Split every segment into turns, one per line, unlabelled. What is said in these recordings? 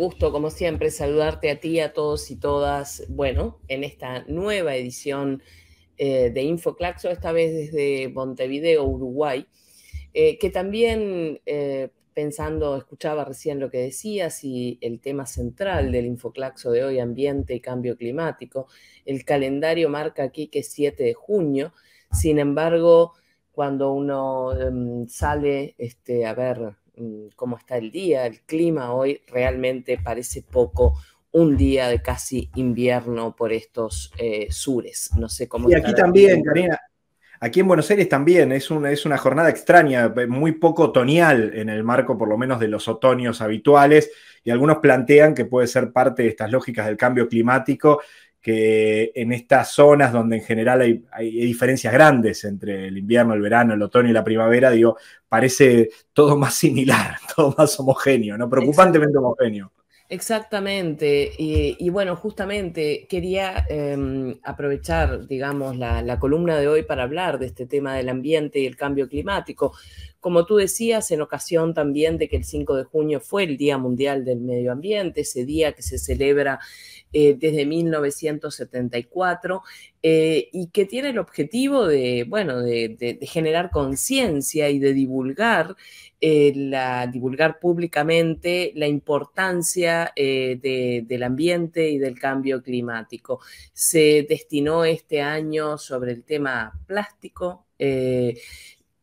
gusto, como siempre, saludarte a ti, a todos y todas, bueno, en esta nueva edición eh, de InfoClaxo, esta vez desde Montevideo, Uruguay, eh, que también eh, pensando, escuchaba recién lo que decías y el tema central del InfoClaxo de hoy, ambiente y cambio climático, el calendario marca aquí que es 7 de junio, sin embargo, cuando uno em, sale este, a ver Mm, cómo está el día, el clima hoy realmente parece poco un día de casi invierno por estos eh, sures.
No sé cómo. Y aquí también, Karina. Aquí en Buenos Aires también es una, es una jornada extraña, muy poco otoñal en el marco por lo menos de los otoños habituales, y algunos plantean que puede ser parte de estas lógicas del cambio climático que en estas zonas donde en general hay, diferencias grandes entre el invierno, el verano, el otoño y la primavera, digo, parece todo más similar, todo más homogéneo, ¿no? Preocupantemente homogéneo.
Exactamente, y, bueno, justamente quería em, aprovechar, digamos, la, la, columna de hoy para hablar de este tema del ambiente y el cambio climático. Como tú decías, en ocasión también de que el 5 de junio fue el Día Mundial del Medio Ambiente, ese día que se celebra eh, desde 1974 eh, y que tiene el objetivo de, bueno, de, generar conciencia y de divulgar, eh, la, divulgar públicamente la importancia del ambiente y del cambio climático. Se destinó este año sobre el tema plástico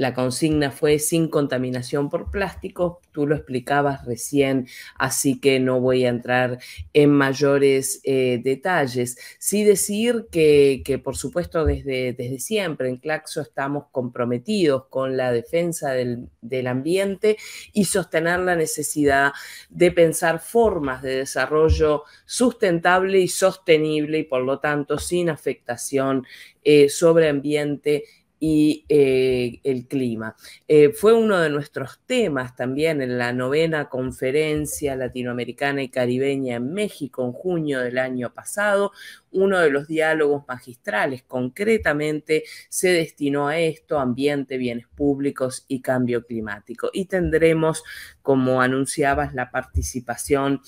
la consigna fue sin contaminación por plásticos, tú lo explicabas recién, así que no voy a entrar en mayores eh, detalles. Sí decir que, por supuesto, desde, desde, siempre en Claxo estamos comprometidos con la defensa del, ambiente y sostener la necesidad de pensar formas de desarrollo sustentable y sostenible y, por lo tanto, sin afectación eh, sobre ambiente y eh, el clima. Eh, fue uno de nuestros temas también en la novena conferencia latinoamericana y caribeña en México en junio del año pasado. Uno de los diálogos magistrales concretamente se destinó a esto, ambiente, bienes públicos y cambio climático. Y tendremos, como anunciabas, la participación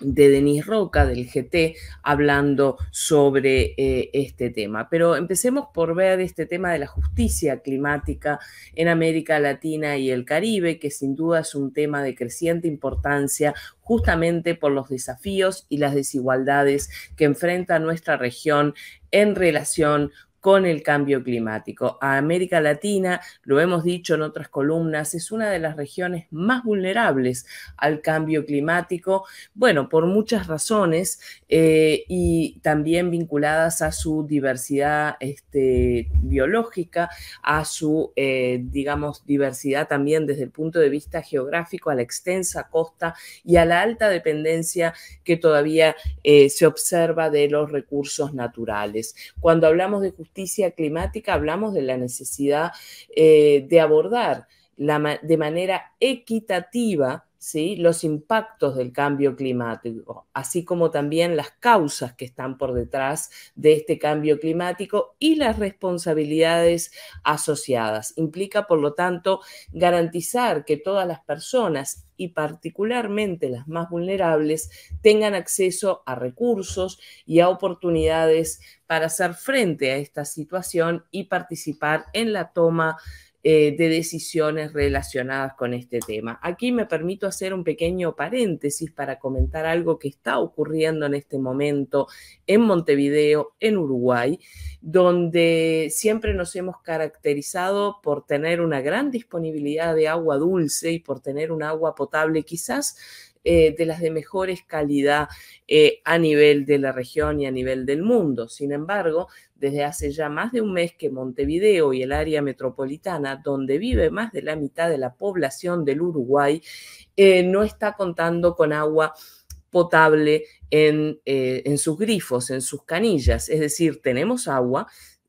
de Denis Roca del GT hablando sobre eh, este tema. Pero empecemos por ver este tema de la justicia climática en América Latina y el Caribe, que sin duda es un tema de creciente importancia justamente por los desafíos y las desigualdades que enfrenta nuestra región en relación con el cambio climático. América Latina, lo hemos dicho en otras columnas, es una de las regiones más vulnerables al cambio climático, bueno, por muchas razones eh, y también vinculadas a su diversidad este, biológica, a su, eh, digamos, diversidad también desde el punto de vista geográfico, a la extensa costa y a la alta dependencia que todavía eh, se observa de los recursos naturales. Cuando hablamos de justicia, justicia climática hablamos de la necesidad eh, de abordar la, de manera equitativa los impactos del cambio climático, así como también las causas que están por detrás de este cambio climático y las responsabilidades asociadas. Implica, por lo tanto, garantizar que todas las personas y particularmente las más vulnerables tengan acceso a recursos y a oportunidades para hacer frente a esta situación y participar en la toma eh, de decisiones relacionadas con este tema. Aquí me permito hacer un pequeño paréntesis para comentar algo que está ocurriendo en este momento en Montevideo, en Uruguay, donde siempre nos hemos caracterizado por tener una gran disponibilidad de agua dulce y por tener un agua potable quizás eh, de las de mejores calidad eh, a nivel de la región y a nivel del mundo. Sin embargo, desde hace ya más de un mes que Montevideo y el área metropolitana, donde vive más de la mitad de la población del Uruguay, eh, no está contando con agua potable eh, en, sus grifos, en sus canillas. Es decir, tenemos agua,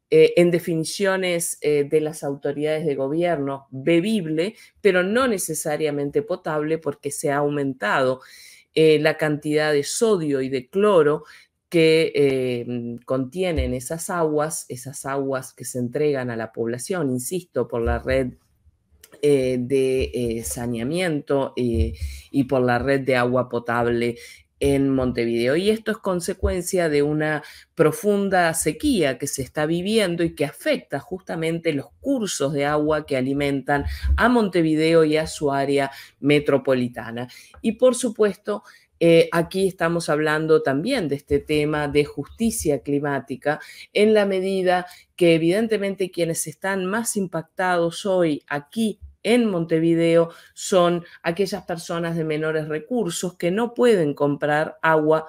eh, en definiciones de las autoridades de gobierno, bebible, pero no necesariamente potable porque se ha aumentado la cantidad de sodio y de cloro que em, contienen esas aguas, esas aguas que se entregan a la población, insisto, por la red eh, de eh, saneamiento eh, y por la red de agua potable en Montevideo. Y esto es consecuencia de una profunda sequía que se está viviendo y que afecta justamente los cursos de agua que alimentan a Montevideo y a su área metropolitana. Y por supuesto, eh, aquí estamos hablando también de este tema de justicia climática en la medida que evidentemente quienes están más impactados hoy aquí en Montevideo son aquellas personas de menores recursos que no pueden comprar agua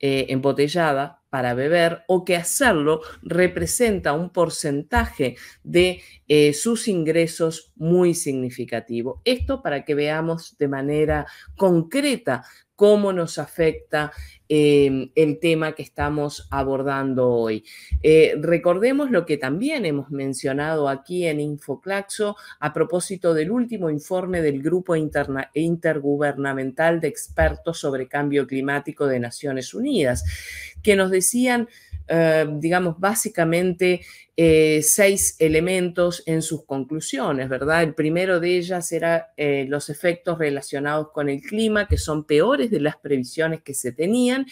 eh, embotellada para beber o que hacerlo representa un porcentaje de eh, sus ingresos muy significativo. Esto para que veamos de manera concreta cómo nos afecta em, el tema que estamos abordando hoy. Eh, recordemos lo que también hemos mencionado aquí en Infoclaxo a propósito del último informe del Grupo Intergubernamental de Expertos sobre Cambio Climático de Naciones Unidas, que nos decían eh, digamos, básicamente eh, seis elementos en sus conclusiones, ¿verdad? El primero de ellas era eh, los efectos relacionados con el clima, que son peores de las previsiones que se tenían,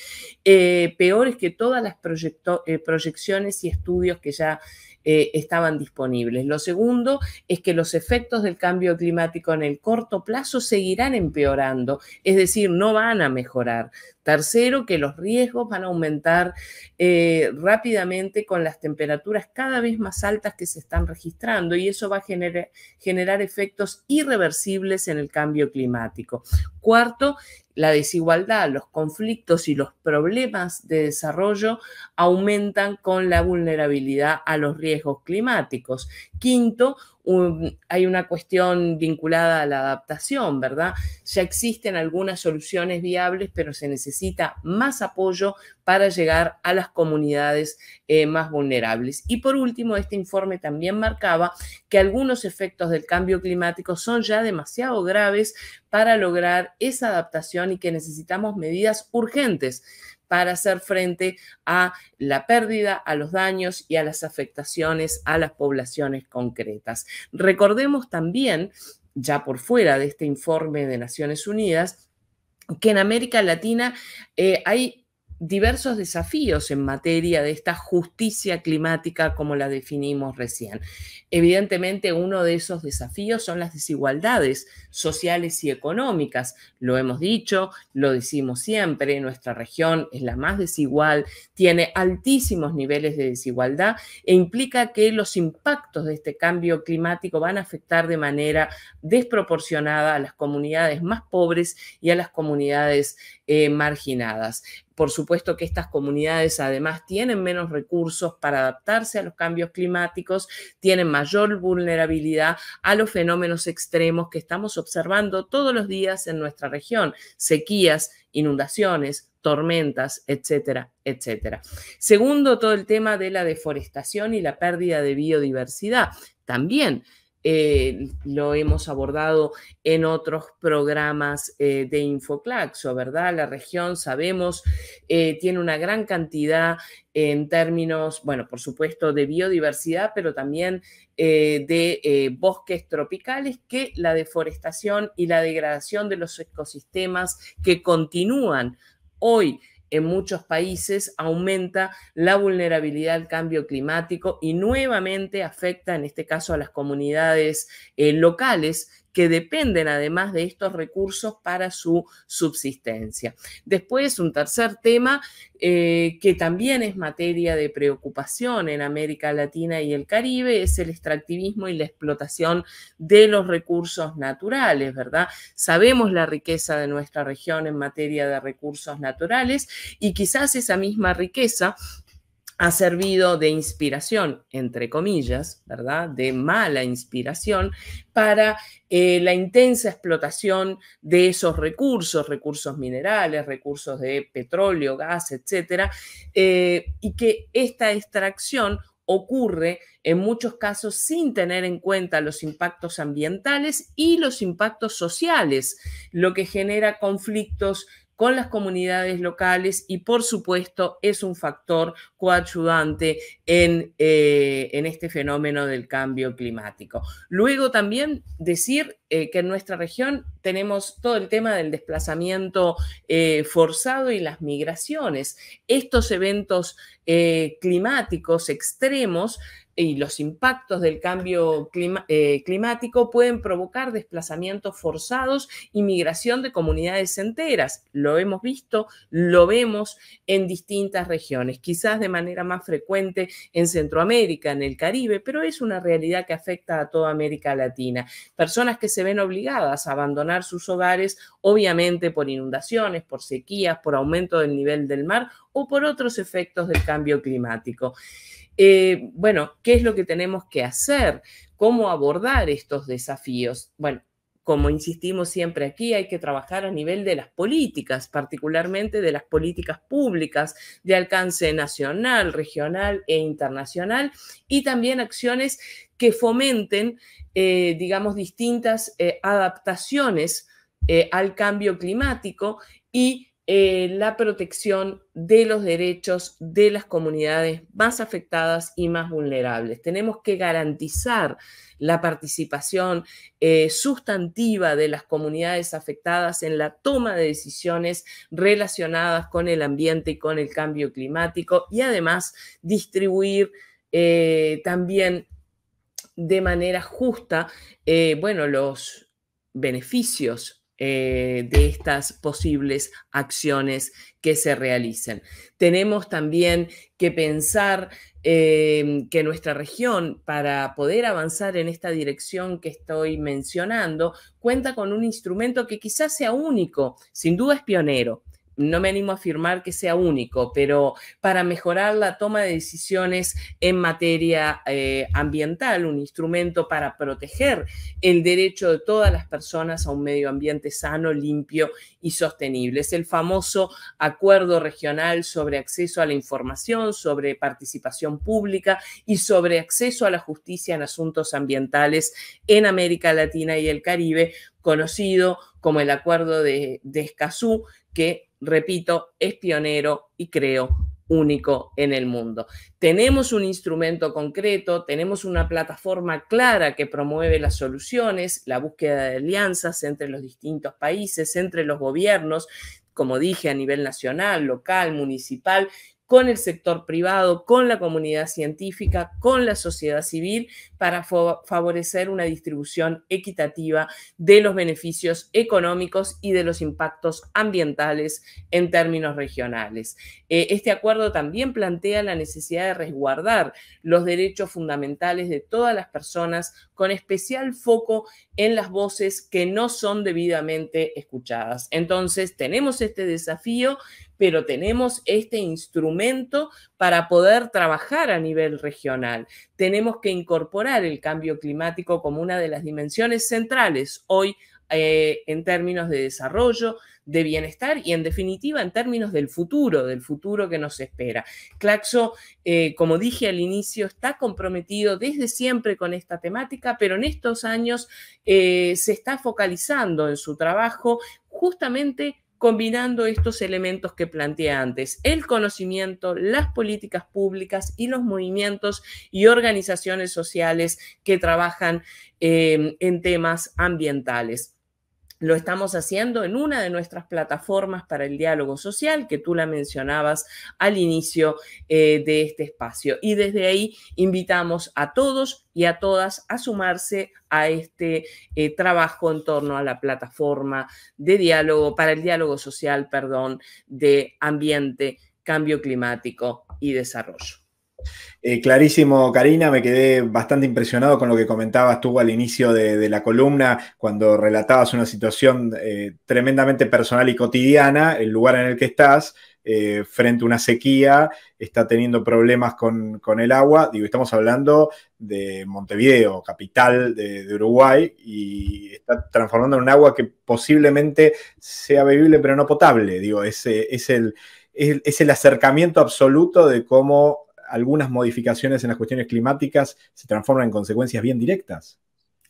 peores que todas las proyecciones y estudios que ya estaban disponibles. Lo segundo es que los efectos del cambio climático en el corto plazo seguirán empeorando, es decir, no van a mejorar. Tercero, que los riesgos van a aumentar eh, rápidamente con las temperaturas cada vez más altas que se están registrando y eso va a generar efectos irreversibles en el cambio climático. Cuarto, la desigualdad, los conflictos y los problemas de desarrollo aumentan con la vulnerabilidad a los riesgos climáticos. Quinto, hay una cuestión vinculada a la adaptación, ¿verdad? Ya existen algunas soluciones viables, pero se necesita más apoyo para llegar a las comunidades eh, más vulnerables. Y por último, este informe también marcaba que algunos efectos del cambio climático son ya demasiado graves para lograr esa adaptación y que necesitamos medidas urgentes para hacer frente a la pérdida, a los daños y a las afectaciones a las poblaciones concretas. Recordemos también, ya por fuera de este informe de Naciones Unidas, que en América Latina eh, hay diversos desafíos en materia de esta justicia climática como la definimos recién. Evidentemente, uno de esos desafíos son las desigualdades sociales y económicas. Lo hemos dicho, lo decimos siempre, nuestra región es la más desigual, tiene altísimos niveles de desigualdad e implica que los impactos de este cambio climático van a afectar de manera desproporcionada a las comunidades más pobres y a las comunidades eh, marginadas. Por supuesto que estas comunidades además tienen menos recursos para adaptarse a los cambios climáticos, tienen mayor vulnerabilidad a los fenómenos extremos que estamos observando todos los días en nuestra región, sequías, inundaciones, tormentas, etcétera, etcétera. Segundo, todo el tema de la deforestación y la pérdida de biodiversidad. También eh, lo hemos abordado en otros programas eh, de Infoclaxo, ¿verdad? La región, sabemos, eh, tiene una gran cantidad en términos, bueno, por supuesto, de biodiversidad, pero también de bosques tropicales que la deforestación y la degradación de los ecosistemas que continúan hoy en muchos países aumenta la vulnerabilidad al cambio climático y nuevamente afecta, en este caso, a las comunidades eh, locales que dependen además de estos recursos para su subsistencia. Después, un tercer tema eh, que también es materia de preocupación en América Latina y el Caribe es el extractivismo y la explotación de los recursos naturales, ¿verdad? Sabemos la riqueza de nuestra región en materia de recursos naturales y quizás esa misma riqueza ha servido de inspiración, entre comillas, ¿verdad? De mala inspiración para eh, la intensa explotación de esos recursos, recursos minerales, recursos de petróleo, gas, etcétera, eh, y que esta extracción ocurre en muchos casos sin tener en cuenta los impactos ambientales y los impactos sociales, lo que genera conflictos con las comunidades locales y por supuesto es un factor coayudante eh, en, este fenómeno del cambio climático. Luego también decir eh, que en nuestra región tenemos todo el tema del desplazamiento eh, forzado y las migraciones. Estos eventos climáticos extremos y los impactos del cambio climático pueden provocar desplazamientos forzados y migración de comunidades enteras. Lo hemos visto, lo vemos en distintas regiones. Quizás de de manera más frecuente en Centroamérica, en el Caribe, pero es una realidad que afecta a toda América Latina. Personas que se ven obligadas a abandonar sus hogares, obviamente por inundaciones, por sequías, por aumento del nivel del mar o por otros efectos del cambio climático. Eh, bueno, ¿qué es lo que tenemos que hacer? ¿Cómo abordar estos desafíos? Bueno, como insistimos siempre aquí, hay que trabajar a nivel de las políticas, particularmente de las políticas públicas de alcance nacional, regional e internacional, y también acciones que fomenten, eh, digamos, distintas eh, adaptaciones eh, al cambio climático y eh, la protección de los derechos de las comunidades más afectadas y más vulnerables. Tenemos que garantizar la participación eh, sustantiva de las comunidades afectadas en la toma de decisiones relacionadas con el ambiente y con el cambio climático y además distribuir eh, también de manera justa, bueno, los beneficios eh, de estas posibles acciones que se realicen. Tenemos también que pensar em, que nuestra región, para poder avanzar en esta dirección que estoy mencionando, cuenta con un instrumento que quizás sea único, sin duda es pionero, no me animo a afirmar que sea único, pero para mejorar la toma de decisiones en materia eh, ambiental, un instrumento para proteger el derecho de todas las personas a un medio ambiente sano, limpio y sostenible. Es el famoso acuerdo regional sobre acceso a la información, sobre participación pública y sobre acceso a la justicia en asuntos ambientales en América Latina y el Caribe, conocido como el Acuerdo de, de Escazú, que repito, es pionero y creo único en el mundo. Tenemos un instrumento concreto, tenemos una plataforma clara que promueve las soluciones, la búsqueda de alianzas entre los distintos países, entre los gobiernos, como dije, a nivel nacional, local, municipal, con el sector privado, con la comunidad científica, con la sociedad civil, para favorecer una distribución equitativa de los beneficios económicos y de los impactos ambientales en términos regionales. Eh, este acuerdo también plantea la necesidad de resguardar los derechos fundamentales de todas las personas con especial foco en las voces que no son debidamente escuchadas. Entonces, tenemos este desafío, pero tenemos este instrumento para poder trabajar a nivel regional. Tenemos que incorporar el cambio climático como una de las dimensiones centrales hoy eh, en términos de desarrollo, de bienestar y en definitiva en términos del futuro, del futuro que nos espera. Claxo, eh, como dije al inicio, está comprometido desde siempre con esta temática, pero en estos años eh, se está focalizando en su trabajo justamente combinando estos elementos que planteé antes, el conocimiento, las políticas públicas y los movimientos y organizaciones sociales que trabajan en temas ambientales. Lo estamos haciendo en una de nuestras plataformas para el diálogo social, que tú la mencionabas al inicio eh, de este espacio. Y desde ahí invitamos a todos y a todas a sumarse a este eh, trabajo en torno a la plataforma de diálogo, para el diálogo social, perdón, de ambiente, cambio climático y desarrollo.
Eh, clarísimo, Karina, me quedé bastante impresionado con lo que comentabas tú al inicio de, la columna, cuando relatabas una situación eh, tremendamente personal y cotidiana, el lugar en el que estás, eh, frente a una sequía, está teniendo problemas con, el agua. Digo, estamos hablando de Montevideo, capital de, Uruguay, y está transformando en un agua que posiblemente sea bebible pero no potable. Digo, es el acercamiento absoluto de cómo algunas modificaciones en las cuestiones climáticas se transforman en consecuencias bien directas.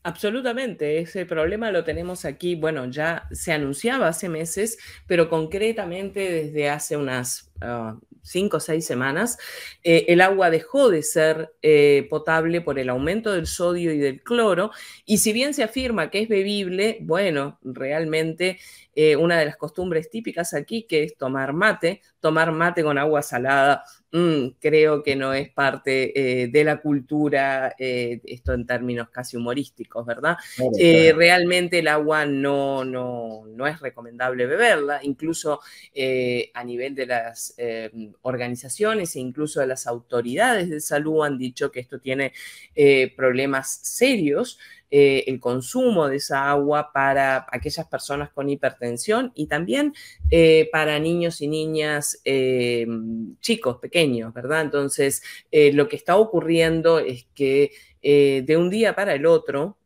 Absolutamente, ese problema lo tenemos aquí, bueno, ya se anunciaba hace meses, pero concretamente desde hace unas ah, cinco o seis semanas, eh, el agua dejó de ser eh, potable por el aumento del sodio y del cloro, y si bien se afirma que es bebible, bueno, realmente eh, una de las costumbres típicas aquí, que es tomar mate, tomar mate con agua salada, mm, creo que no es parte eh, de la cultura, eh, esto en términos casi humorísticos, ¿verdad? realmente el agua no, no, no, es recomendable beberla, incluso a nivel de las organizaciones e incluso de las autoridades de salud han dicho que esto tiene problemas serios. Eh, el consumo de esa agua para aquellas personas con hipertensión y también eh, para niños y niñas eh, chicos, pequeños, ¿verdad? Entonces, lo que está ocurriendo es que de un día para el otro,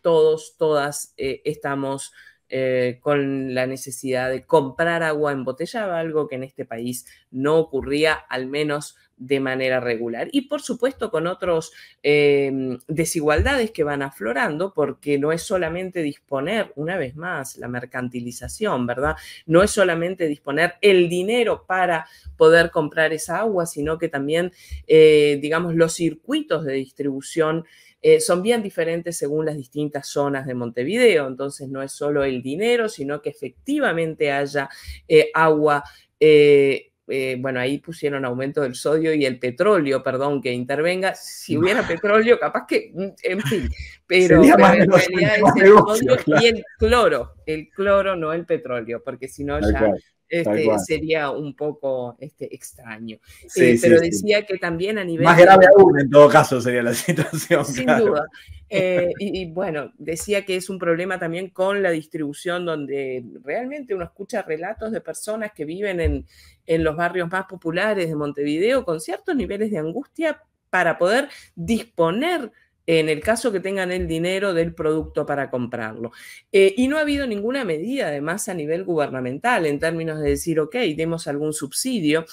todos, todas estamos... con la necesidad de comprar agua embotellada, algo que en este país no ocurría al menos de manera regular. Y por supuesto con otras em, desigualdades que van aflorando, porque no es solamente disponer, una vez más, la mercantilización, ¿verdad? No es solamente disponer el dinero para poder comprar esa agua, sino que también, eh, digamos, los circuitos de distribución eh, son bien diferentes según las distintas zonas de Montevideo. Entonces, no es solo el dinero, sino que efectivamente haya eh, agua. Eh, bueno, ahí pusieron aumento del sodio y el petróleo, perdón, que intervenga. Si hubiera petróleo, capaz que, mm, en fin, pero, en realidad es el sodio y el cloro, el cloro, no el petróleo, porque si no ya este, sería un poco este, extraño. Sí, eh, pero decía que también a nivel... Más grave aún,
en todo caso, sería la situación. Sin duda.
Eh, y, bueno, decía que es un problema también con la distribución, donde realmente uno escucha relatos de personas que viven en los barrios más populares de Montevideo con ciertos niveles de angustia para poder disponer en el caso que tengan el dinero del producto para comprarlo. Eh, y no ha habido ninguna medida, además, a nivel gubernamental, en términos de decir, ok, demos algún subsidio.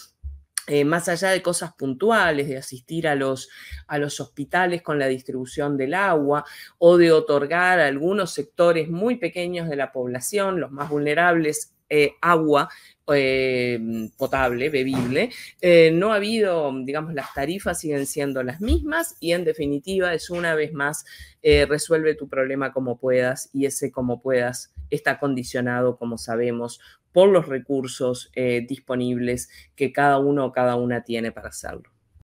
Eh, más allá de cosas puntuales, de asistir a los, a los hospitales con la distribución del agua o de otorgar a algunos sectores muy pequeños de la población, los más vulnerables, eh, agua eh, potable, bebible. Eh, no ha habido, digamos, las tarifas siguen siendo las mismas y en definitiva es una vez más resuelve tu problema como puedas y ese como puedas está condicionado, como sabemos, por los recursos disponibles que cada uno o cada una tiene para hacerlo.